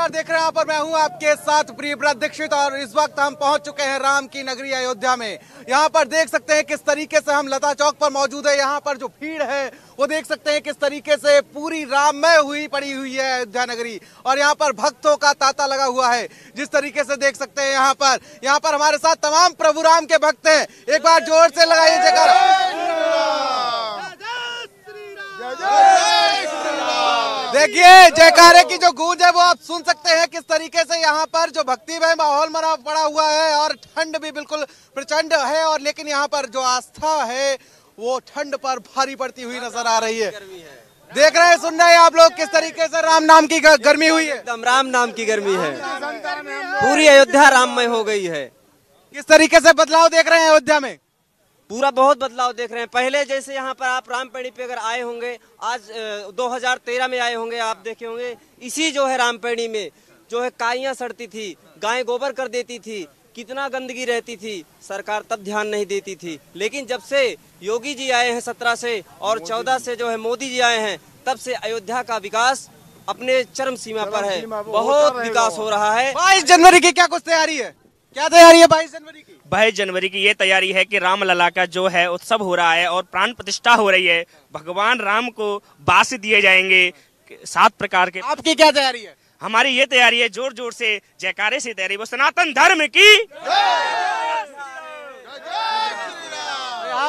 समाचार देख रहे हैं पर मैं हूं आपके साथ प्रियव्रत दीक्षित और इस वक्त हम पहुंच चुके हैं राम की नगरी अयोध्या में यहाँ पर देख सकते हैं किस तरीके से हम लता चौक पर मौजूद है यहाँ पर जो भीड़ है वो देख सकते हैं किस तरीके से पूरी राममय हुई पड़ी हुई है अयोध्या नगरी और यहाँ पर भक्तों का तांता लगा हुआ है जिस तरीके से देख सकते हैं यहाँ पर यहाँ पर हमारे साथ तमाम प्रभु राम के भक्त है एक बार जोर से लगाइए जगह देखिए जयकारे की जो गूंज है वो आप सुन सकते हैं किस तरीके से यहाँ पर जो भक्ति में माहौल मरा पड़ा हुआ है और ठंड भी बिल्कुल प्रचंड है और लेकिन यहाँ पर जो आस्था है वो ठंड पर भारी पड़ती हुई नजर आ रही है देख रहे हैं सुन रहे हैं आप लोग किस तरीके से राम नाम की गर्मी हुई है एकदम राम नाम की गर्मी है पूरी अयोध्या राममय हो गई है किस तरीके से बदलाव देख रहे हैं अयोध्या में पूरा बहुत बदलाव देख रहे हैं पहले जैसे यहाँ पर आप रामपेणी पे अगर आए होंगे आज 2013 में आए होंगे आप देखे होंगे इसी जो है रामपेणी में जो है काइयाँ सड़ती थी गाय गोबर कर देती थी कितना गंदगी रहती थी सरकार तब ध्यान नहीं देती थी लेकिन जब से योगी जी आए हैं सत्रह से और चौदह से जो है मोदी जी आए हैं तब से अयोध्या का विकास अपने चरम सीमा पर है बहुत विकास हो रहा है बाईस जनवरी की क्या कुछ तैयारी है क्या तैयारी है बाईस जनवरी की बाईस जनवरी की ये तैयारी है कि राम लला का जो है उत्सव हो रहा है और प्राण प्रतिष्ठा हो रही है भगवान राम को बास दिए जाएंगे सात प्रकार के आपकी क्या तैयारी है हमारी ये तैयारी है जोर जोर से जयकारे से तैयारी वो सनातन धर्म की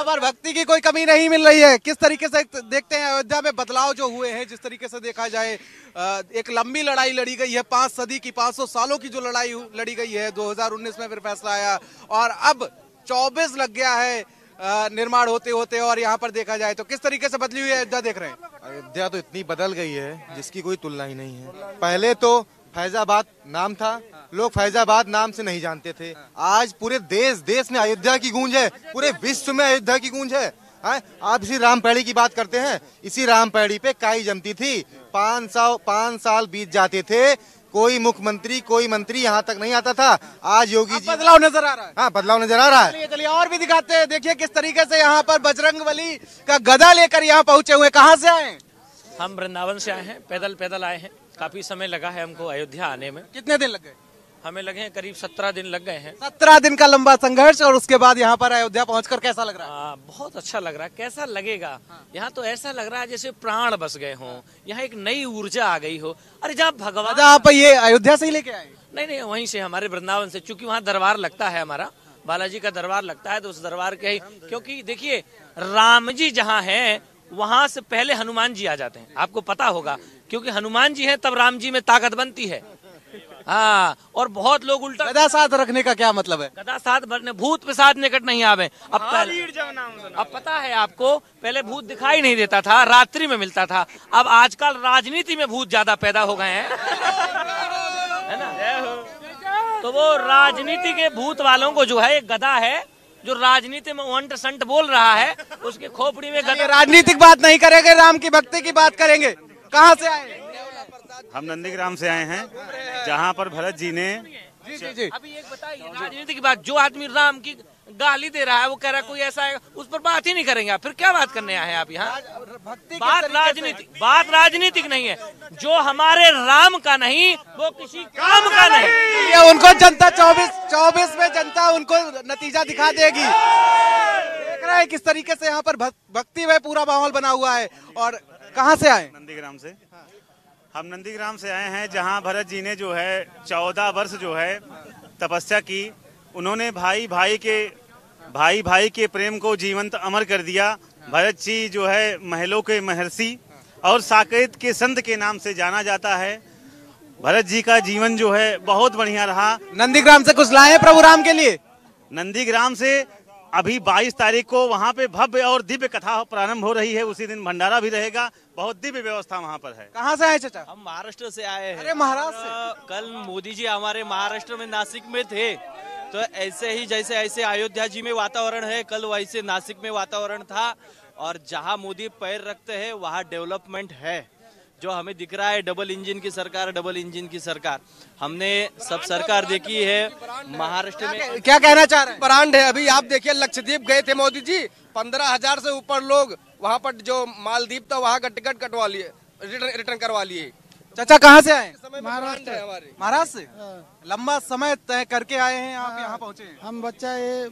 यहाँ पर भक्ति की कोई कमी नहीं मिल रही है किस तरीके से देखते हैं अयोध्या में बदलाव जो हुए हैं जिस तरीके से देखा जाए एक लंबी लड़ाई लड़ी गई है पांच सदी की 500 सालों की जो लड़ाई लड़ी गई है 2019 में फिर फैसला आया और अब 24 लग गया है निर्माण होते होते और यहाँ पर देखा जाए तो किस तरीके से बदली हुई है अयोध्या देख रहे हैं अयोध्या तो इतनी बदल गई है जिसकी कोई तुलना ही नहीं है पहले तो फैजाबाद नाम था लोग फैजाबाद नाम से नहीं जानते थे आज पूरे देश देश में अयोध्या की गूंज है पूरे विश्व में अयोध्या की गूंज है हाँ? आप इसी राम पैड़ी की बात करते हैं इसी राम पैड़ी पे काई जमती थी पाँच सौ पाँच साल बीत जाते थे कोई मुख्यमंत्री कोई मंत्री यहाँ तक नहीं आता था आज योगी जी बदलाव नजर आ रहा है हाँ बदलाव नजर आ रहा है चलिए और भी दिखाते हैं देखिए किस तरीके से यहाँ पर बजरंग बली का गदा लेकर यहाँ पहुंचे हुए कहाँ से आए हम वृंदावन से आए हैं पैदल पैदल आए हैं काफी समय लगा है हमको अयोध्या आने में कितने दिन लग गए हमें लगे हैं करीब सत्रह दिन लग गए हैं सत्रह दिन का लंबा संघर्ष और उसके बाद यहाँ पर अयोध्या पहुँच कैसा लग रहा है आ, बहुत अच्छा लग रहा है कैसा लगेगा हाँ। यहाँ तो ऐसा लग रहा है जैसे प्राण बस गए हों यहाँ एक नई ऊर्जा आ गई हो अरे जहाँ भगवान अच्छा, आप ये अयोध्या से ही लेके आए नहीं नहीं वहीं से हमारे वृंदावन से चूंकि वहाँ दरबार लगता है हमारा बालाजी का दरबार लगता है तो उस दरबार के ही क्योंकि देखिए राम जी जहाँ है वहाँ से पहले हनुमान जी आ जाते हैं आपको पता होगा क्योंकि हनुमान जी है तब राम जी में ताकत बनती है हाँ और बहुत लोग उल्टा गदा साथ रखने का क्या मतलब है गदा साथ भरने भूत पे साथ निकट नहीं आवे अब हाँ, पहले अब पता है आपको पहले भूत दिखाई नहीं देता था रात्रि में मिलता था अब आजकल राजनीति में भूत ज्यादा पैदा हो गए हैं है ना तो वो राजनीति के भूत वालों को जो है एक गदा है जो राजनीति में वंट संट बोल रहा है उसके खोपड़ी में गदा राजनीतिक बात नहीं करेंगे राम की भक्ति की बात करेंगे कहाँ से आए हम नंदीग्राम से आए हैं जहां पर भरत जी ने जी जी जी अभी एक बताइए राजनीति की बात जो आदमी राम की गाली दे रहा है वो कह रहा है कोई ऐसा आएगा उस पर बात ही नहीं करेंगे फिर क्या बात करने आए हैं आप यहाँ बात राजनीतिक बात राजनीतिक नहीं है जो हमारे राम का नहीं वो किसी काम का नहीं ये उनको जनता चौबीस चौबीस में जनता उनको नतीजा दिखा देगी देख रहा है किस तरीके से यहाँ पर भक्ति में पूरा माहौल बना हुआ है और कहाँ से आए नंदीग्राम से हम नंदीग्राम से आए हैं जहां भरत जी ने जो है चौदह वर्ष जो है तपस्या की उन्होंने भाई भाई के भाई भाई के प्रेम को जीवंत अमर कर दिया भरत जी जो है महलों के महर्षि और साकेत के संत के नाम से जाना जाता है भरत जी का जीवन जो है बहुत बढ़िया रहा नंदीग्राम से कुछ लाए प्रभु राम के लिए नंदीग्राम से अभी 22 तारीख को वहां पे भव्य और दिव्य कथा प्रारंभ हो रही है उसी दिन भंडारा भी रहेगा बहुत दिव्य व्यवस्था वहाँ पर है कहाँ से आए चाचा हम महाराष्ट्र से आए हैं अरे महाराष्ट्र से कल मोदी जी हमारे महाराष्ट्र में नासिक में थे तो ऐसे ही जैसे ऐसे अयोध्या जी में वातावरण है कल वैसे नासिक में वातावरण था और जहाँ मोदी पैर रखते है वहाँ डेवलपमेंट है जो हमें दिख रहा है डबल इंजन की सरकार डबल इंजन की सरकार हमने सब सरकार देखी है महाराष्ट्र में क्या कहना चाह रहे हैं ब्रांड है अभी आप देखिए लक्षद्वीप गए थे मोदी जी पंद्रह हजार से ऊपर लोग वहाँ पर जो मालदीप था वहाँ का टिकट कटवा लिए रिटर्न रिटर्न करवा लिए चाचा कहाँ से आए महाराष्ट्र महाराष्ट्र से हाँ। लंबा समय तय करके आए हैं आप हाँ। यहाँ पहुँचे हम बच्चा ये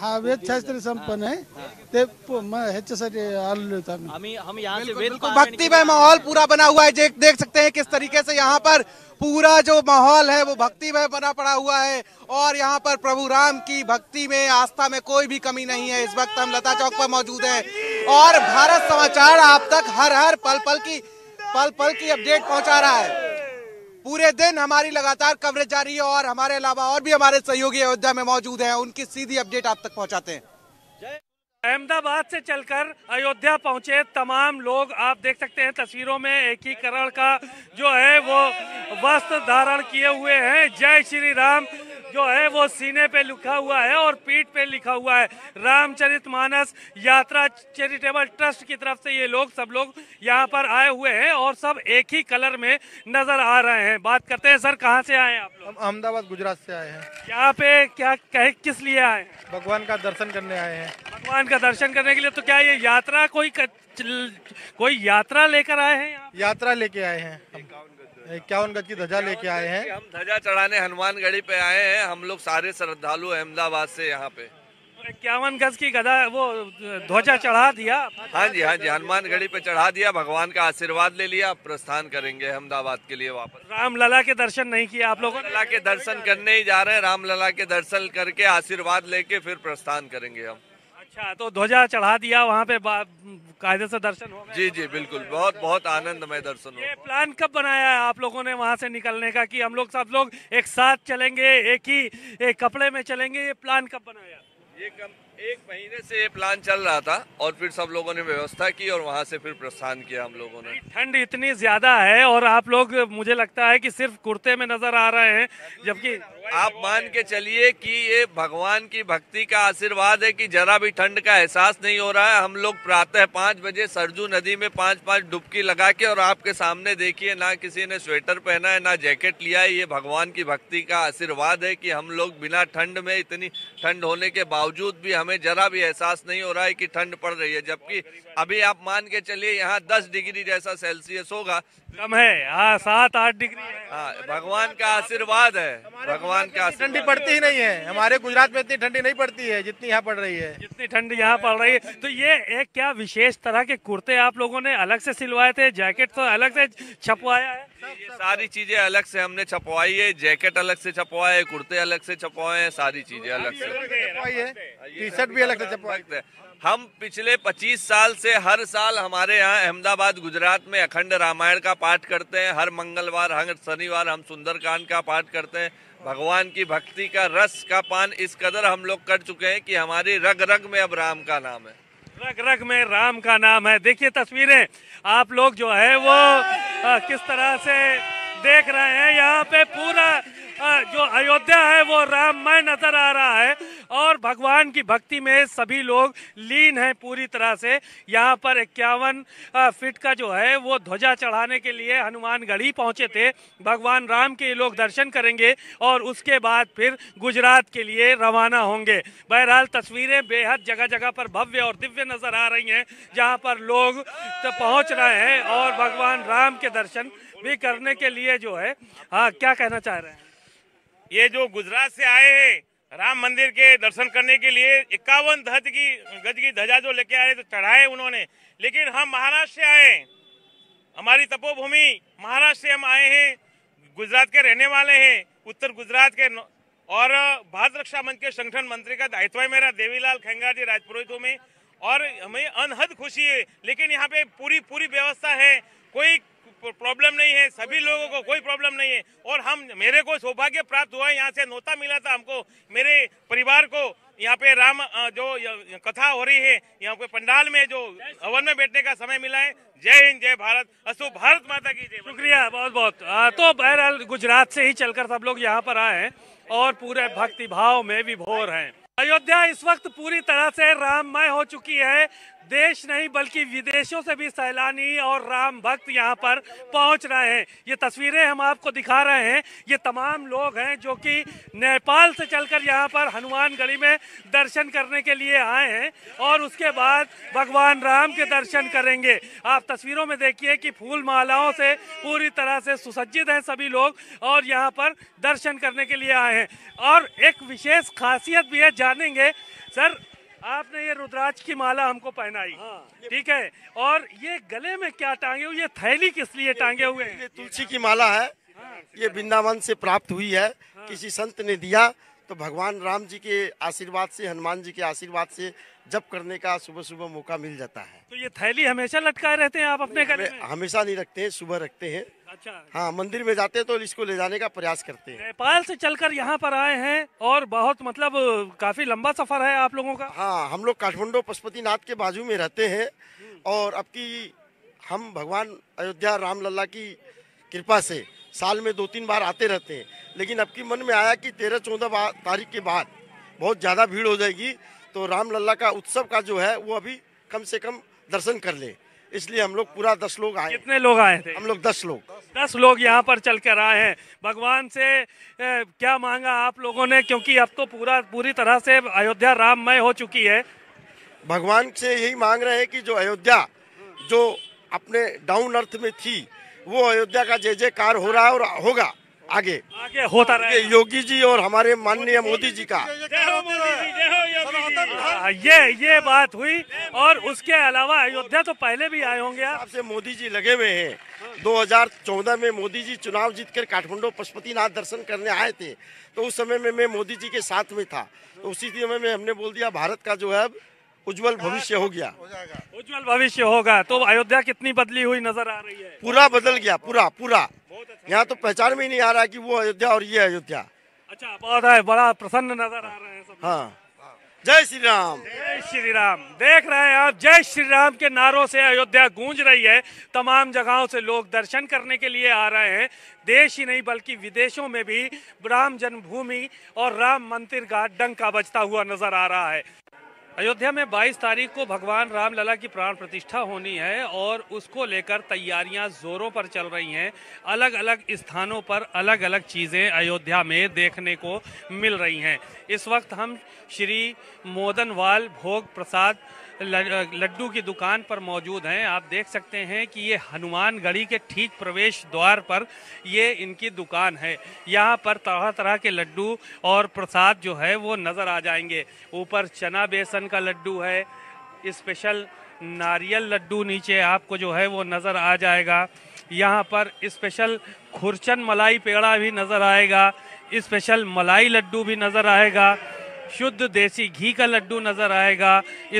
हा वेद शास्त्र संपन्न हाँ। ते आलेलो होतो आम्ही से वेद बिल्कुल भक्ति में माहौल पूरा बना हुआ है जे- देख सकते हैं किस तरीके से यहाँ पर पूरा जो माहौल है वो भक्ति में बना पड़ा हुआ है और यहाँ पर प्रभु राम की भक्ति में आस्था में कोई भी कमी नहीं है इस वक्त हम लता चौक पर मौजूद हैं और भारत समाचार आप तक हर हर पल पल की पल पल की अपडेट पहुंचा रहा है पूरे दिन हमारी लगातार कवरेज जारी है और हमारे अलावा और भी हमारे सहयोगी अयोध्या में मौजूद हैं उनकी सीधी अपडेट आप तक पहुंचाते हैं अहमदाबाद से चलकर अयोध्या पहुंचे तमाम लोग आप देख सकते हैं तस्वीरों में एकीकरण का जो है वो वस्त्र धारण किए हुए हैं जय श्री राम जो है वो सीने पे लिखा हुआ है और पीठ पे लिखा हुआ है रामचरितमानस यात्रा चैरिटेबल ट्रस्ट की तरफ से ये लोग सब लोग यहाँ पर आए हुए हैं और सब एक ही कलर में नजर आ रहे हैं बात करते हैं सर कहाँ से आए आप लोग अहमदाबाद गुजरात से आए हैं यहाँ पे क्या कहे किस लिए आए भगवान का दर्शन करने आए हैं भगवान का दर्शन करने के लिए तो क्या ये यात्रा कोई कोई यात्रा लेकर आए हैं यात्रा लेके आए हैं इक्यावन गज की ध्वजा लेके आए हैं हम ध्वजा चढ़ाने हनुमानगढ़ी पे आए हैं हम लोग सारे श्रद्धालु अहमदाबाद से यहाँ पे इक्यावन गज की गधा वो ध्वजा चढ़ा दिया हाँ जी हाँ जी हनुमानगढ़ी पे चढ़ा दिया भगवान का आशीर्वाद ले लिया प्रस्थान करेंगे अहमदाबाद के लिए वापस रामलला के दर्शन नहीं किए आप लोगों लला के दर्शन करने ही जा रहे हैं रामलला के दर्शन करके आशीर्वाद लेके फिर प्रस्थान करेंगे हम अच्छा तो ध्वजा चढ़ा दिया वहाँ पे कायदे से दर्शन हो गए जी जी बिल्कुल बहुत बहुत आनंदमय दर्शन ये प्लान कब बनाया है आप लोगों ने वहाँ से निकलने का कि हम लोग सब लोग एक साथ चलेंगे एक ही एक कपड़े में चलेंगे ये प्लान कब बनाया ये कम एक महीने से ये प्लान चल रहा था और फिर सब लोगों ने व्यवस्था की और वहाँ से फिर प्रस्थान किया हम लोगों ने ठंड इतनी ज्यादा है और आप लोग मुझे लगता है की सिर्फ कुर्ते में नजर आ रहे हैं जबकि आप मान के चलिए कि ये भगवान की भक्ति का आशीर्वाद है कि जरा भी ठंड का एहसास नहीं हो रहा है हम लोग प्रातः पाँच बजे सरजू नदी में पाँच पाँच डुबकी लगा के और आपके सामने देखिए ना किसी ने स्वेटर पहना है ना जैकेट लिया है ये भगवान की भक्ति का आशीर्वाद है कि हम लोग बिना ठंड में इतनी ठंड होने के बावजूद भी हमें जरा भी एहसास नहीं हो रहा है कि ठंड पड़ रही है जबकि अभी आप मान के चलिए यहाँ दस डिग्री जैसा सेल्सियस होगा कम है हाँ सात आठ डिग्री हाँ भगवान का आशीर्वाद है भगवान भगवान का ठंडी पड़ती ही नहीं है हमारे गुजरात में इतनी ठंडी नहीं पड़ती है जितनी यहाँ पड़ रही है जितनी ठंडी यहाँ पड़ रही है तो ये एक क्या विशेष तरह के कुर्ते आप लोगों ने अलग से सिलवाए थे जैकेट तो अलग से छपवाया है ये सारी चीजें अलग से हमने छपवाई है जैकेट अलग से छपवाए है कुर्ते अलग से छपवाए हैं सारी चीजें अलग से टी शर्ट भी अलग से छपवाई हम पिछले 25 साल से हर साल हमारे यहाँ अहमदाबाद गुजरात में अखंड रामायण का पाठ करते हैं हर मंगलवार हर शनिवार हम सुंदरकांड का पाठ करते हैं भगवान की भक्ति का रस का पान इस कदर हम लोग कर चुके हैं कि हमारी रग रग में अब राम का नाम है रग रग में राम का नाम है देखिए तस्वीरें आप लोग जो है वो आ, किस तरह से देख रहे हैं यहाँ पे पूरा जो अयोध्या है वो राममय नजर आ रहा है और भगवान की भक्ति में सभी लोग लीन हैं पूरी तरह से यहाँ पर इक्यावन फीट का जो है वो ध्वजा चढ़ाने के लिए हनुमान गढ़ी पहुँचे थे भगवान राम के लोग दर्शन करेंगे और उसके बाद फिर गुजरात के लिए रवाना होंगे बहरहाल तस्वीरें बेहद जगह जगह पर भव्य और दिव्य नजर आ रही हैं जहाँ पर लोग तो पहुँच रहे हैं और भगवान राम के दर्शन भी करने के लिए जो है हाँ क्या कहना चाह रहे हैं ये जो गुजरात से आए हैं राम मंदिर के दर्शन करने के लिए इक्यावन ध्वज की गज की ध्वजा जो लेके आए तो चढ़ाए उन्होंने लेकिन हम महाराष्ट्र से आए हमारी तपोभूमि महाराष्ट्र से हम आए हैं गुजरात के रहने वाले हैं उत्तर गुजरात के और भारत रक्षा मंच के संगठन मंत्री का दायित्व है मेरा देवीलाल खेंगा जी राजपुरोहितों में और हमें अनहद खुशी है लेकिन यहाँ पे पूरी पूरी व्यवस्था है कोई प्रॉब्लम नहीं है सभी लोगों को कोई प्रॉब्लम नहीं है और हम मेरे को सौभाग्य प्राप्त हुआ है यहाँ से नोता मिला था हमको मेरे परिवार को यहाँ पे राम जो कथा हो रही है यहाँ पे पंडाल में जो हवन में बैठने का समय मिला है जय हिंद जय भारत अशु भारत माता की जय शुक्रिया बहुत बहुत आ, तो बहरहाल गुजरात से ही चलकर सब लोग यहाँ पर आए हैं और पूरे भक्तिभाव में में विभोर हैं अयोध्या इस वक्त पूरी तरह से राममय हो चुकी है देश नहीं बल्कि विदेशों से भी सैलानी और राम भक्त यहाँ पर पहुँच रहे हैं ये तस्वीरें हम आपको दिखा रहे हैं ये तमाम लोग हैं जो कि नेपाल से चलकर यहाँ पर हनुमान गढ़ी में दर्शन करने के लिए आए हैं और उसके बाद भगवान राम के दर्शन करेंगे आप तस्वीरों में देखिए कि फूल मालाओं से पूरी तरह से सुसज्जित हैं सभी लोग और यहाँ पर दर्शन करने के लिए आए हैं और एक विशेष खासियत भी है जानेंगे सर आपने ये रुद्राज की माला हमको पहनाई हाँ, ठीक हाँ, है और ये गले में क्या टांगे हुए ये थैली किस लिए टांगे हुए हैं ये तुलसी की माला है हाँ, ये वृंदावन से प्राप्त हुई है हाँ, किसी संत ने दिया तो भगवान राम जी के आशीर्वाद से हनुमान जी के आशीर्वाद से जब करने का सुबह सुबह मौका मिल जाता है तो ये थैली हमेशा लटकाए रहते हैं आप अपने घर हमेशा नहीं रखते हैं सुबह रखते हैं अच्छा हाँ मंदिर में जाते तो इसको ले जाने का प्रयास करते हैं नेपाल से चलकर यहाँ पर आए हैं और बहुत मतलब काफी लंबा सफर है आप लोगों का हाँ हम लोग काठमंडो पशुपतिनाथ के बाजू में रहते हैं और अब की हम भगवान अयोध्या राम लल्ला की कृपा से साल में दो तीन बार आते रहते हैं लेकिन अब की मन में आया कि तेरह चौदह तारीख के बाद बहुत ज़्यादा भीड़ हो जाएगी तो राम लल्ला का उत्सव का जो है वो अभी कम से कम दर्शन कर लें इसलिए हम लोग पूरा दस लोग आए कितने लोग आए थे हम लोग दस लोग दस लोग यहाँ पर चल कर आए हैं भगवान से ए, क्या मांगा आप लोगों ने क्योंकि अब तो पूरा पूरी तरह से अयोध्या राममय हो चुकी है भगवान से यही मांग रहे हैं कि जो अयोध्या जो अपने डाउन अर्थ में थी वो अयोध्या का जय जयकार हो रहा है और होगा आगे आगे होता रहे योगी जी और हमारे माननीय मोदी जी का ये ये बात हुई और उसके अलावा अयोध्या तो पहले भी आए होंगे आपसे मोदी जी लगे हुए हैं 2014 में मोदी जी चुनाव जीतकर काठमांडू पशुपतिनाथ दर्शन करने आए थे तो उस समय में मैं मोदी जी के साथ में था तो उसी समय में हमने बोल दिया भारत का जो है उज्जवल भविष्य हो गया उज्जवल भविष्य होगा तो अयोध्या कितनी बदली हुई नजर आ रही है पूरा बदल गया पूरा पूरा यहाँ तो पहचान भी नहीं आ रहा कि वो अयोध्या और ये अयोध्या अच्छा बहुत है बड़ा प्रसन्न नजर आ रहे हैं हाँ जय श्री राम जय श्री राम देख रहे हैं आप जय श्री राम के नारों से अयोध्या गूंज रही है तमाम जगहों से लोग दर्शन करने के लिए आ रहे हैं देश ही नहीं बल्कि विदेशों में भी राम जन्मभूमि और राम मंदिर का डंका बजता हुआ नजर आ रहा है अयोध्या में 22 तारीख को भगवान रामलला की प्राण प्रतिष्ठा होनी है और उसको लेकर तैयारियां जोरों पर चल रही हैं अलग अलग स्थानों पर अलग अलग चीज़ें अयोध्या में देखने को मिल रही हैं इस वक्त हम श्री मोदनवाल भोग प्रसाद लड्डू की दुकान पर मौजूद हैं आप देख सकते हैं कि ये हनुमानगढ़ी के ठीक प्रवेश द्वार पर ये इनकी दुकान है यहाँ पर तरह तरह के लड्डू और प्रसाद जो है वो नज़र आ जाएंगे ऊपर चना बेसन का लड्डू है स्पेशल नारियल लड्डू नीचे आपको जो है वो नज़र आ जाएगा यहाँ पर स्पेशल खुरचन मलाई पेड़ा भी नज़र आएगा स्पेशल मलाई लड्डू भी नज़र आएगा शुद्ध देसी घी का लड्डू नज़र आएगा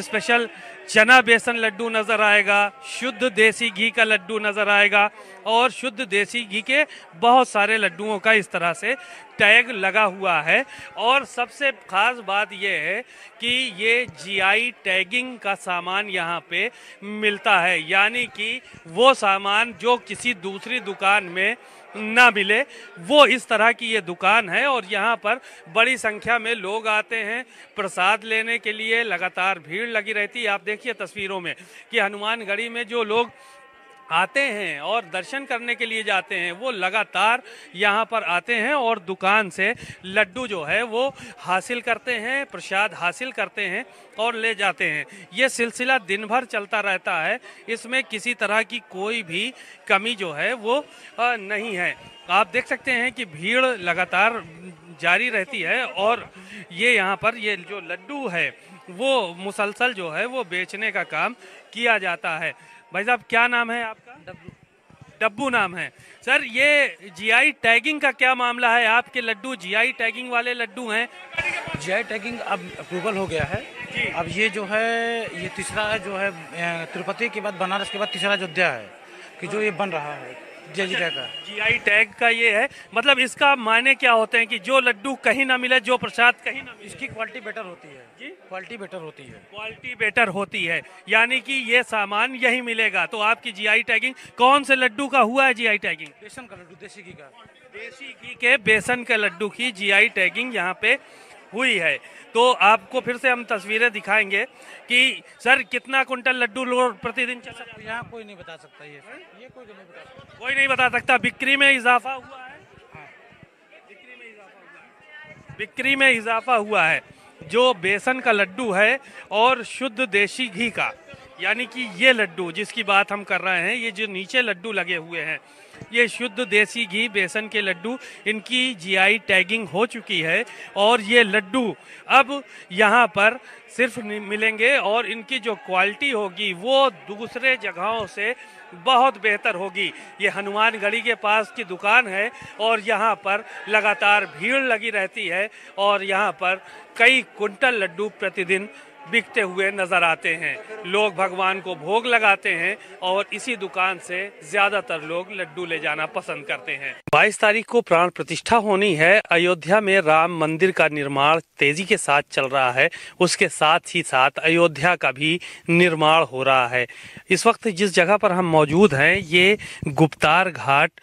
स्पेशल चना बेसन लड्डू नज़र आएगा शुद्ध देसी घी का लड्डू नज़र आएगा और शुद्ध देसी घी के बहुत सारे लड्डुओं का इस तरह से टैग लगा हुआ है और सबसे ख़ास बात यह है कि ये जीआई टैगिंग का सामान यहाँ पे मिलता है यानी कि वो सामान जो किसी दूसरी दुकान में ना मिले वो इस तरह की ये दुकान है और यहाँ पर बड़ी संख्या में लोग आते हैं प्रसाद लेने के लिए लगातार भीड़ लगी रहती है आप देखिए तस्वीरों में कि हनुमान में जो लोग आते हैं और दर्शन करने के लिए जाते हैं वो लगातार यहाँ पर आते हैं और दुकान से लड्डू जो है वो हासिल करते हैं प्रसाद हासिल करते हैं और ले जाते हैं ये सिलसिला दिन भर चलता रहता है इसमें किसी तरह की कोई भी कमी जो है वो नहीं है आप देख सकते हैं कि भीड़ लगातार जारी रहती है और ये यहाँ पर ये जो लड्डू है वो मुसलसल जो है वो बेचने का काम किया जाता है भाई साहब क्या नाम है आपका डब्बू डब्बू नाम है सर ये जीआई टैगिंग का क्या मामला है आपके लड्डू जीआई टैगिंग वाले लड्डू हैं जीआई टैगिंग अब अप्रूवल हो गया है अब ये जो है ये तीसरा जो है तिरुपति के बाद बनारस के बाद तीसरा अयोध्या है कि जो ये बन रहा है जी जी टैग का जीआई टैग का ये है मतलब इसका मायने क्या होते हैं कि जो लड्डू कहीं ना मिले जो प्रसाद कहीं ना मिले इसकी क्वालिटी बेटर होती है जी क्वालिटी बेटर होती है क्वालिटी बेटर होती है यानी कि ये सामान यही मिलेगा तो आपकी जीआई टैगिंग कौन से लड्डू का हुआ है जीआई टैगिंग बेसन का लड्डू देसी घी का देसी घी के बेसन के लड्डू की जी टैगिंग यहाँ पे हुई है तो आपको फिर से हम तस्वीरें दिखाएंगे कि सर कितना कुंटल लड्डू लोड प्रतिदिन चला जाता है यहाँ कोई नहीं बता सकता ये ये कोई तो नहीं बता सकता कोई नहीं बता सकता बिक्री में इजाफा हुआ है हाँ। बिक्री में इजाफा हुआ है बिक्री में इजाफा हुआ है जो बेसन का लड्डू है और शुद्ध देशी घी का यानी कि ये लड्डू जिसकी बात हम कर रहे हैं ये जो नीचे लड्डू लगे हुए हैं ये शुद्ध देसी घी बेसन के लड्डू इनकी जीआई टैगिंग हो चुकी है और ये लड्डू अब यहाँ पर सिर्फ मिलेंगे और इनकी जो क्वालिटी होगी वो दूसरे जगहों से बहुत बेहतर होगी ये हनुमानगढ़ी के पास की दुकान है और यहाँ पर लगातार भीड़ लगी रहती है और यहाँ पर कई कुंटल लड्डू प्रतिदिन बिकते हुए नज़र आते हैं लोग भगवान को भोग लगाते हैं और इसी दुकान से ज़्यादातर लोग लड्डू ले जाना पसंद करते हैं 22 तारीख को प्राण प्रतिष्ठा होनी है अयोध्या में राम मंदिर का निर्माण तेजी के साथ चल रहा है उसके साथ ही साथ अयोध्या का भी निर्माण हो रहा है इस वक्त जिस जगह पर हम मौजूद हैं ये गुप्तार घाट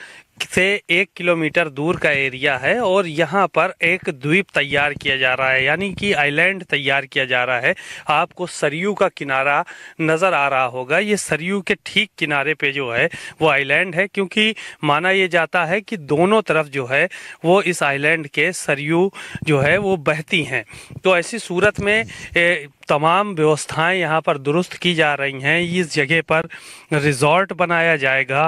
से एक किलोमीटर दूर का एरिया है और यहाँ पर एक द्वीप तैयार किया जा रहा है यानी कि आइलैंड तैयार किया जा रहा है आपको सरयू का किनारा नज़र आ रहा होगा ये सरयू के ठीक किनारे पे जो है वो आइलैंड है क्योंकि माना ये जाता है कि दोनों तरफ जो है वो इस आइलैंड के सरयू जो है वो बहती हैं तो ऐसी सूरत में ए, तमाम व्यवस्थाएं यहाँ पर दुरुस्त की जा रही हैं इस जगह पर रिजॉर्ट बनाया जाएगा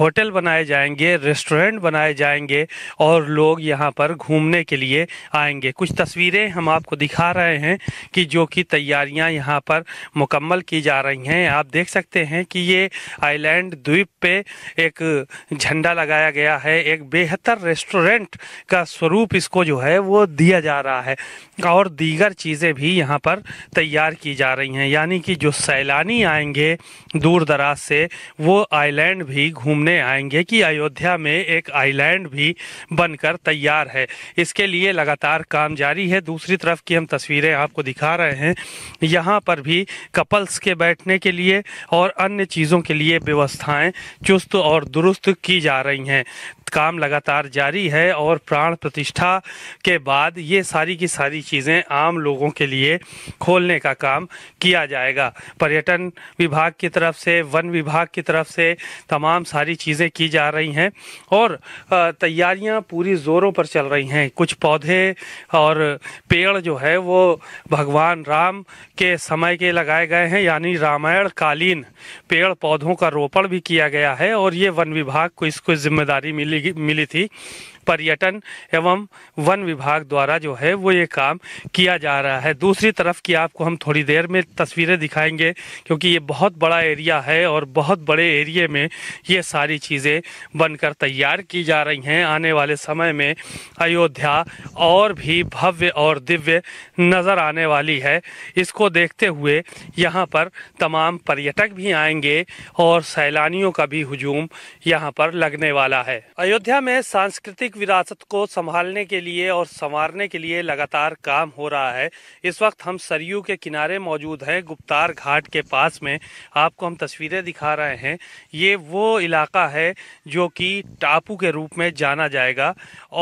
होटल बनाए जाएंगे रेस्टोरेंट बनाए जाएंगे और लोग यहाँ पर घूमने के लिए आएंगे कुछ तस्वीरें हम आपको दिखा रहे हैं कि जो कि तैयारियां यहाँ पर मुकम्मल की जा रही हैं आप देख सकते हैं कि ये आइलैंड द्वीप पे एक झंडा लगाया गया है एक बेहतर रेस्टोरेंट का स्वरूप इसको जो है वो दिया जा रहा है और दीगर चीज़ें भी यहाँ पर तैयार की जा रही हैं यानी कि जो सैलानी आएंगे दूर दराज से वो आइलैंड भी घूमने आएंगे कि अयोध्या में एक आइलैंड भी बनकर तैयार है इसके लिए लगातार काम जारी है दूसरी तरफ की हम तस्वीरें आपको दिखा रहे हैं यहाँ पर भी कपल्स के बैठने के लिए और अन्य चीज़ों के लिए व्यवस्थाएँ चुस्त और दुरुस्त की जा रही हैं काम लगातार जारी है और प्राण प्रतिष्ठा के बाद ये सारी की सारी चीज़ें आम लोगों के लिए खोलने का काम किया जाएगा पर्यटन विभाग की तरफ से वन विभाग की तरफ से तमाम सारी चीज़ें की जा रही हैं और तैयारियां पूरी ज़ोरों पर चल रही हैं कुछ पौधे और पेड़ जो है वो भगवान राम के समय के लगाए गए हैं यानी रामायण कालीन पेड़ पौधों का रोपण भी किया गया है और ये वन विभाग को इसको जिम्मेदारी मिली मिली थी पर्यटन एवं वन विभाग द्वारा जो है वो ये काम किया जा रहा है दूसरी तरफ की आपको हम थोड़ी देर में तस्वीरें दिखाएंगे क्योंकि ये बहुत बड़ा एरिया है और बहुत बड़े एरिए में ये सारी चीज़ें बनकर तैयार की जा रही हैं आने वाले समय में अयोध्या और भी भव्य और दिव्य नज़र आने वाली है इसको देखते हुए यहाँ पर तमाम पर्यटक भी आएंगे और सैलानियों का भी हजूम यहाँ पर लगने वाला है अयोध्या में सांस्कृतिक सांस्कृतिक विरासत को संभालने के लिए और संवारने के लिए लगातार काम हो रहा है इस वक्त हम सरयू के किनारे मौजूद हैं गुप्तार घाट के पास में आपको हम तस्वीरें दिखा रहे हैं ये वो इलाका है जो कि टापू के रूप में जाना जाएगा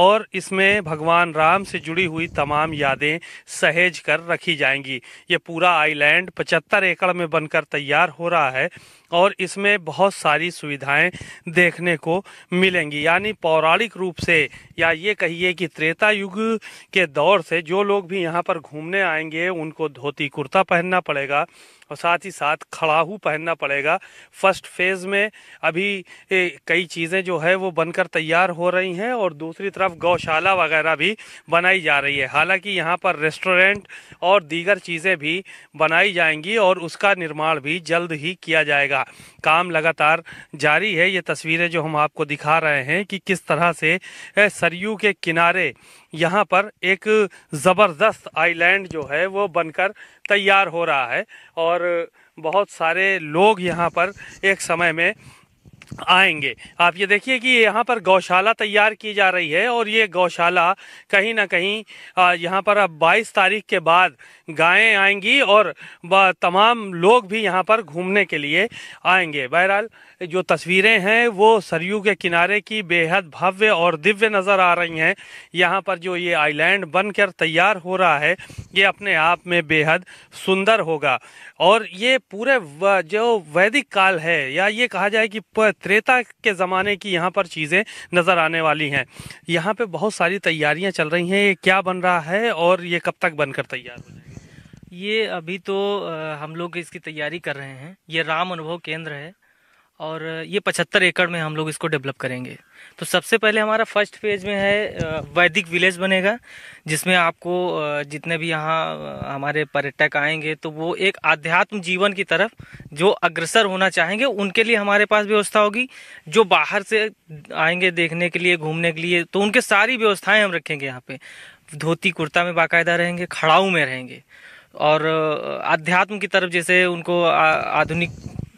और इसमें भगवान राम से जुड़ी हुई तमाम यादें सहेज कर रखी जाएंगी ये पूरा आईलैंड पचहत्तर एकड़ में बनकर तैयार हो रहा है और इसमें बहुत सारी सुविधाएं देखने को मिलेंगी यानी पौराणिक रूप से या ये कहिए कि त्रेता युग के दौर से जो लोग भी यहाँ पर घूमने आएंगे उनको धोती कुर्ता पहनना पड़ेगा और साथ ही साथ खड़ाहू पहनना पड़ेगा फर्स्ट फेज़ में अभी ए, कई चीज़ें जो है वो बनकर तैयार हो रही हैं और दूसरी तरफ गौशाला वगैरह भी बनाई जा रही है हालांकि यहाँ पर रेस्टोरेंट और दीगर चीज़ें भी बनाई जाएंगी और उसका निर्माण भी जल्द ही किया जाएगा काम लगातार जारी है ये तस्वीरें जो हम आपको दिखा रहे हैं कि किस तरह से सरयू के किनारे यहाँ पर एक ज़बरदस्त आइलैंड जो है वो बनकर तैयार हो रहा है और बहुत सारे लोग यहाँ पर एक समय में आएंगे आप ये देखिए कि यहाँ पर गौशाला तैयार की जा रही है और ये गौशाला कहीं ना कहीं यहाँ पर अब 22 तारीख के बाद गायें आएंगी और तमाम लोग भी यहाँ पर घूमने के लिए आएंगे बहरहाल जो तस्वीरें हैं वो सरयू के किनारे की बेहद भव्य और दिव्य नज़र आ रही हैं यहाँ पर जो ये आइलैंड बनकर तैयार हो रहा है ये अपने आप में बेहद सुंदर होगा और ये पूरे जो वैदिक काल है या ये कहा जाए कि त्रेता के ज़माने की यहाँ पर चीज़ें नज़र आने वाली हैं यहाँ पे बहुत सारी तैयारियाँ चल रही हैं ये क्या बन रहा है और ये कब तक बनकर तैयार हो जाएगी ये अभी तो हम लोग इसकी तैयारी कर रहे हैं ये राम अनुभव केंद्र है और ये पचहत्तर एकड़ में हम लोग इसको डेवलप करेंगे तो सबसे पहले हमारा फर्स्ट फेज में है वैदिक विलेज बनेगा जिसमें आपको जितने भी यहाँ हमारे पर्यटक आएंगे तो वो एक आध्यात्म जीवन की तरफ जो अग्रसर होना चाहेंगे उनके लिए हमारे पास व्यवस्था होगी जो बाहर से आएंगे देखने के लिए घूमने के लिए तो उनके सारी व्यवस्थाएं हम रखेंगे यहाँ पे धोती कुर्ता में बाकायदा रहेंगे खड़ाऊ में रहेंगे और अध्यात्म की तरफ जैसे उनको आधुनिक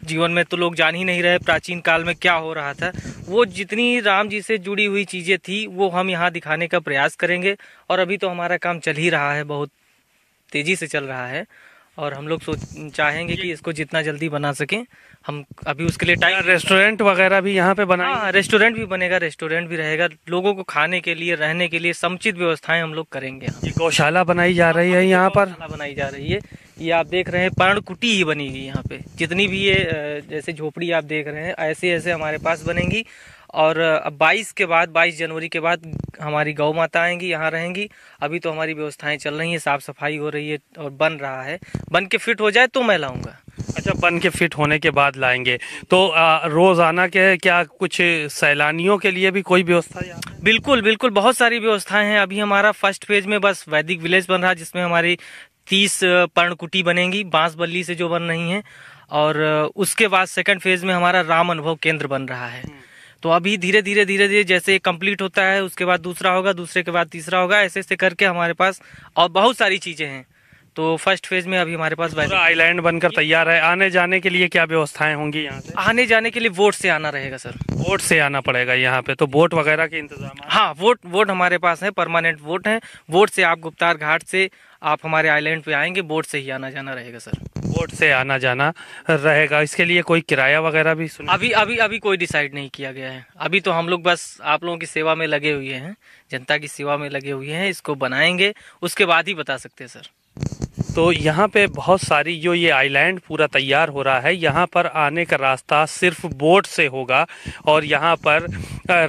जीवन में तो लोग जान ही नहीं रहे प्राचीन काल में क्या हो रहा था वो जितनी राम जी से जुड़ी हुई चीज़ें थी वो हम यहाँ दिखाने का प्रयास करेंगे और अभी तो हमारा काम चल ही रहा है बहुत तेज़ी से चल रहा है और हम लोग सोच चाहेंगे कि इसको जितना जल्दी बना सकें हम अभी उसके लिए टाइम रेस्टोरेंट वगैरह भी यहाँ पे बना हाँ रेस्टोरेंट भी बनेगा रेस्टोरेंट भी रहेगा लोगों को खाने के लिए रहने के लिए समुचित व्यवस्थाएं हम लोग करेंगे ये गौशाला बनाई जा रही है हाँ, यहाँ पर बनाई जा रही है ये आप देख रहे हैं पर्ण कुटी ही बनी हुई यहाँ पे जितनी भी ये जैसे झोपड़ी आप देख रहे हैं ऐसे ऐसे हमारे पास बनेंगी और अब बाईस के बाद 22 जनवरी के बाद हमारी गौ माता आएंगी यहाँ रहेंगी अभी तो हमारी व्यवस्थाएं चल रही हैं साफ़ सफाई हो रही है और बन रहा है बन के फिट हो जाए तो मैं लाऊंगा अच्छा बन के फिट होने के बाद लाएंगे तो रोज़ाना के क्या कुछ सैलानियों के लिए भी कोई व्यवस्था बिल्कुल बिल्कुल बहुत सारी व्यवस्थाएं हैं अभी हमारा फर्स्ट फेज में बस वैदिक विलेज बन रहा है जिसमें हमारी तीस पर्णकुटी बनेगी बांस बल्ली से जो बन रही हैं और उसके बाद सेकंड फेज में हमारा राम अनुभव केंद्र बन रहा है हम्म। तो अभी धीरे धीरे धीरे धीरे जैसे कम्प्लीट होता है उसके बाद दूसरा होगा दूसरे के बाद तीसरा होगा ऐसे ऐसे करके हमारे पास और बहुत सारी चीज़ें हैं तो फर्स्ट फेज में अभी हमारे पास पूरा आईलैंड बनकर तैयार है आने जाने के लिए क्या व्यवस्थाएं होंगी यहाँ से आने जाने के लिए वोट से आना रहेगा सर वोट से आना पड़ेगा यहाँ पे तो वोट वगैरह के इंतजाम हाँ वोट वोट हमारे पास है परमानेंट वोट है वोट से आप गुप्तार घाट से आप हमारे आईलैंड पे आएंगे बोट से ही आना जाना रहेगा सर बोट से आना जाना रहेगा इसके लिए कोई किराया वगैरह भी सुना अभी अभी अभी कोई डिसाइड नहीं किया गया है अभी तो हम लोग बस आप लोगों की सेवा में लगे हुए हैं जनता की सेवा में लगे हुए हैं इसको बनाएंगे उसके बाद ही बता सकते हैं सर तो यहाँ पे बहुत सारी जो ये आइलैंड पूरा तैयार हो रहा है यहाँ पर आने का रास्ता सिर्फ बोट से होगा और यहाँ पर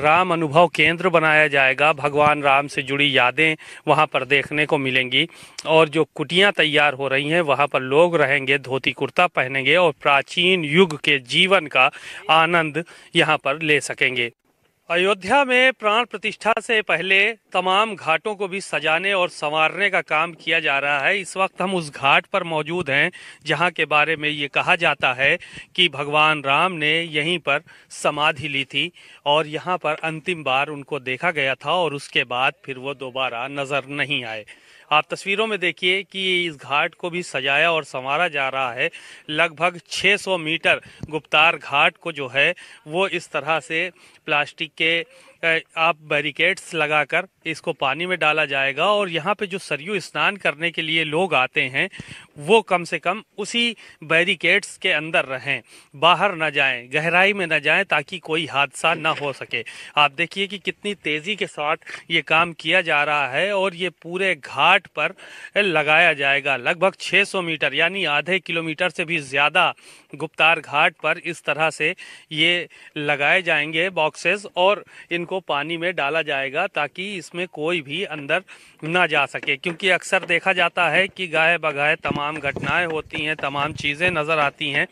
राम अनुभव केंद्र बनाया जाएगा भगवान राम से जुड़ी यादें वहाँ पर देखने को मिलेंगी और जो कुटियाँ तैयार हो रही हैं वहाँ पर लोग रहेंगे धोती कुर्ता पहनेंगे और प्राचीन युग के जीवन का आनंद यहाँ पर ले सकेंगे अयोध्या में प्राण प्रतिष्ठा से पहले तमाम घाटों को भी सजाने और संवारने का काम किया जा रहा है इस वक्त हम उस घाट पर मौजूद हैं जहां के बारे में ये कहा जाता है कि भगवान राम ने यहीं पर समाधि ली थी और यहां पर अंतिम बार उनको देखा गया था और उसके बाद फिर वो दोबारा नज़र नहीं आए आप तस्वीरों में देखिए कि इस घाट को भी सजाया और संवारा जा रहा है लगभग 600 मीटर गुप्तार घाट को जो है वो इस तरह से प्लास्टिक के आप बैरिकेड्स लगाकर इसको पानी में डाला जाएगा और यहाँ पे जो सरयू स्नान करने के लिए लोग आते हैं वो कम से कम उसी बैरिकेड्स के अंदर रहें बाहर ना जाएं गहराई में ना जाएं ताकि कोई हादसा ना हो सके आप देखिए कि कितनी तेज़ी के साथ ये काम किया जा रहा है और ये पूरे घाट पर लगाया जाएगा लगभग 600 मीटर यानी आधे किलोमीटर से भी ज़्यादा गुप्तार घाट पर इस तरह से ये लगाए जाएंगे बॉक्सेस और इनको पानी में डाला जाएगा ताकि इसमें कोई भी अंदर ना जा सके क्योंकि अक्सर देखा जाता है कि गाय बगाए तमाम घटनाएं होती हैं तमाम चीज़ें नज़र आती हैं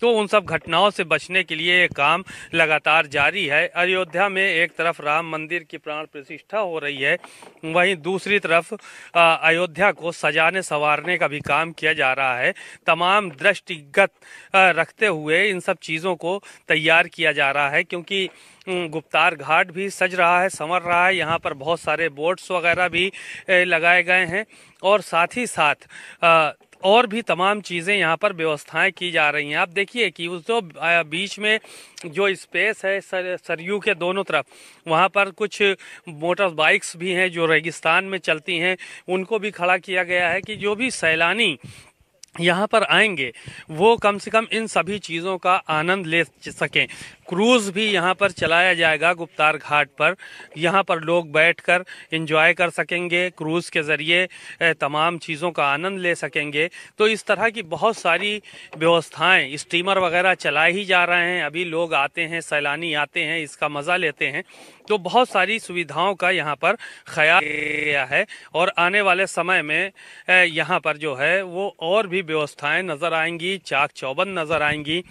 तो उन सब घटनाओं से बचने के लिए ये काम लगातार जारी है अयोध्या में एक तरफ राम मंदिर की प्राण प्रतिष्ठा हो रही है वहीं दूसरी तरफ अयोध्या को सजाने संवारने का भी काम किया जा रहा है तमाम दृष्टिगत रखते हुए इन सब चीज़ों को तैयार किया जा रहा है क्योंकि गुप्तार घाट भी सज रहा है संवर रहा है यहाँ पर बहुत सारे बोर्ड्स वगैरह भी लगाए गए हैं और साथ ही साथ और भी तमाम चीज़ें यहाँ पर व्यवस्थाएं की जा रही हैं आप देखिए कि उस जो बीच में जो स्पेस है सर, सरयू के दोनों तरफ वहाँ पर कुछ मोटर बाइक्स भी हैं जो रेगिस्तान में चलती हैं उनको भी खड़ा किया गया है कि जो भी सैलानी यहाँ पर आएंगे वो कम से कम इन सभी चीज़ों का आनंद ले सकें क्रूज़ भी यहाँ पर चलाया जाएगा गुप्तार घाट पर यहाँ पर लोग बैठकर एंजॉय कर सकेंगे क्रूज़ के ज़रिए तमाम चीज़ों का आनंद ले सकेंगे तो इस तरह की बहुत सारी व्यवस्थाएं स्टीमर वगैरह चलाए ही जा रहे हैं अभी लोग आते हैं सैलानी आते हैं इसका मज़ा लेते हैं तो बहुत सारी सुविधाओं का यहाँ पर ख्याल किया है और आने वाले समय में यहाँ पर जो है वो और भी व्यवस्थाएं नज़र आएंगी चाक चौबंद नज़र आएंगी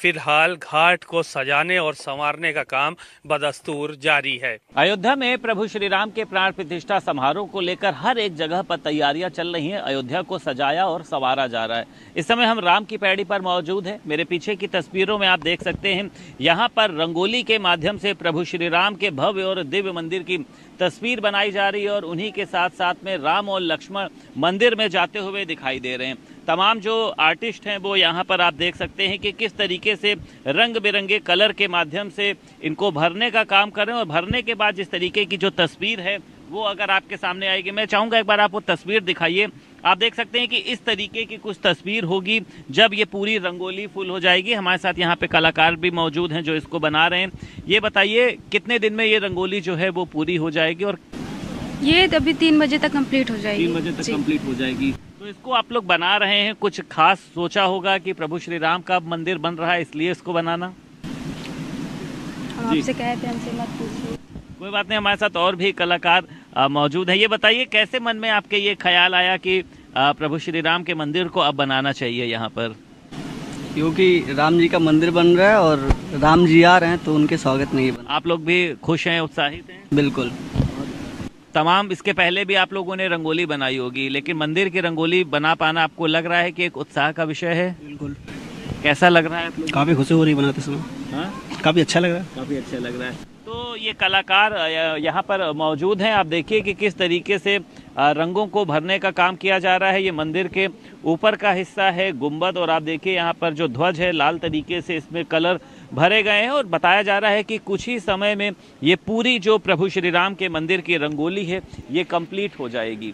फिलहाल घाट को सजाने और संवारने का काम बदस्तूर जारी है अयोध्या में प्रभु श्री राम के प्राण प्रतिष्ठा समारोह को लेकर हर एक जगह पर तैयारियां चल रही हैं अयोध्या को सजाया और संवारा जा रहा है इस समय हम राम की पैड़ी पर मौजूद है मेरे पीछे की तस्वीरों में आप देख सकते हैं यहाँ पर रंगोली के माध्यम से प्रभु श्री राम के भव्य और दिव्य मंदिर की तस्वीर बनाई जा रही है और उन्हीं के साथ साथ में राम और लक्ष्मण मंदिर में जाते हुए दिखाई दे रहे हैं तमाम जो आर्टिस्ट हैं वो यहाँ पर आप देख सकते हैं कि किस तरीके से रंग बिरंगे कलर के माध्यम से इनको भरने का काम कर रहे हैं और भरने के बाद जिस तरीके की जो तस्वीर है वो अगर आपके सामने आएगी मैं चाहूँगा एक बार आप वो तस्वीर दिखाइए आप देख सकते हैं कि इस तरीके की कुछ तस्वीर होगी जब ये पूरी रंगोली फुल हो जाएगी हमारे साथ यहाँ पे कलाकार भी मौजूद हैं जो इसको बना रहे हैं ये बताइए कितने दिन में ये रंगोली जो है वो पूरी हो जाएगी और ये अभी तीन बजे तक कंप्लीट हो जाएगी तीन बजे तक कंप्लीट हो जाएगी तो इसको आप लोग बना रहे हैं कुछ खास सोचा होगा कि प्रभु श्री राम का मंदिर बन रहा है इसलिए इसको बनाना आपसे कोई बात नहीं हमारे साथ और भी कलाकार मौजूद है ये बताइए कैसे मन में आपके ये ख्याल आया कि प्रभु श्री राम के मंदिर को अब बनाना चाहिए यहाँ पर क्योंकि राम जी का मंदिर बन रहा है और राम जी आ रहे हैं तो उनके स्वागत नहीं बन आप लोग भी खुश हैं उत्साहित हैं बिल्कुल तमाम इसके पहले भी आप लोगों ने रंगोली बनाई होगी लेकिन मंदिर की रंगोली बना पाना आपको लग रहा है कि एक उत्साह का विषय है बिल्कुल कैसा लग रहा है काफ़ी खुशी हो रही बनाते समय हाँ? काफ़ी अच्छा लग रहा है काफ़ी अच्छा लग रहा है तो ये कलाकार यहाँ पर मौजूद हैं आप देखिए कि किस तरीके से रंगों को भरने का काम किया जा रहा है ये मंदिर के ऊपर का हिस्सा है गुंबद और आप देखिए यहाँ पर जो ध्वज है लाल तरीके से इसमें कलर भरे गए हैं और बताया जा रहा है कि कुछ ही समय में ये पूरी जो प्रभु श्री राम के मंदिर की रंगोली है ये कंप्लीट हो जाएगी